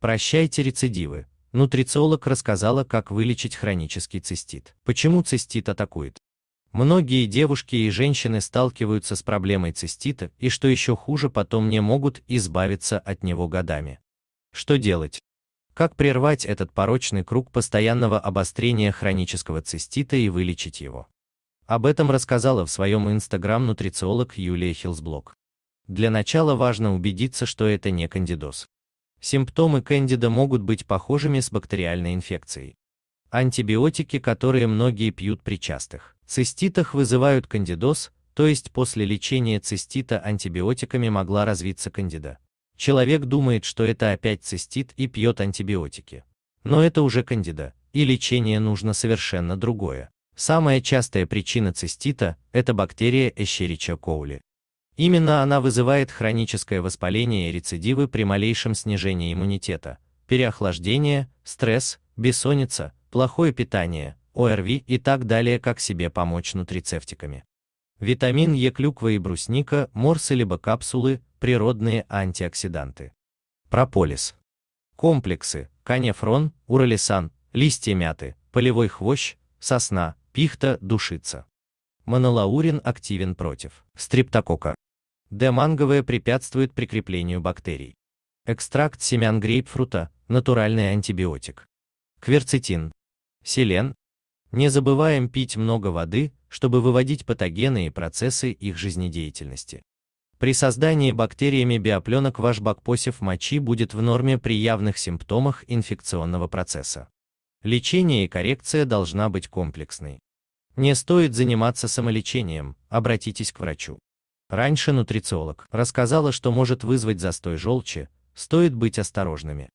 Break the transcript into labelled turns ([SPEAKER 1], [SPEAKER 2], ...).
[SPEAKER 1] Прощайте рецидивы. Нутрициолог рассказала, как вылечить хронический цистит. Почему цистит атакует? Многие девушки и женщины сталкиваются с проблемой цистита и, что еще хуже, потом не могут избавиться от него годами. Что делать? Как прервать этот порочный круг постоянного обострения хронического цистита и вылечить его? Об этом рассказала в своем инстаграм нутрициолог Юлия Хилсблок. Для начала важно убедиться, что это не кандидоз. Симптомы кандида могут быть похожими с бактериальной инфекцией. Антибиотики, которые многие пьют при частых циститах, вызывают кандидоз, то есть после лечения цистита антибиотиками могла развиться кандида. Человек думает, что это опять цистит и пьет антибиотики. Но это уже кандида, и лечение нужно совершенно другое. Самая частая причина цистита – это бактерия Escherichia coli. Именно она вызывает хроническое воспаление и рецидивы при малейшем снижении иммунитета, переохлаждение, стресс, бессонница, плохое питание, ОРВИ и так далее, как себе помочь нутрицептиками. Витамин Е клюква и брусника, морсы либо капсулы, природные антиоксиданты. Прополис. Комплексы, канефрон, уралисан, листья мяты, полевой хвощ, сосна, пихта, душица. Монолаурин активен против стрептокока. Д-манговое препятствует прикреплению бактерий. Экстракт семян грейпфрута – натуральный антибиотик. Кверцетин. Селен. Не забываем пить много воды, чтобы выводить патогены и процессы их жизнедеятельности. При создании бактериями биопленок ваш бакпосев мочи будет в норме при явных симптомах инфекционного процесса. Лечение и коррекция должна быть комплексной. Не стоит заниматься самолечением, обратитесь к врачу. Раньше нутрициолог рассказала, что может вызвать застой желчи, стоит быть осторожными.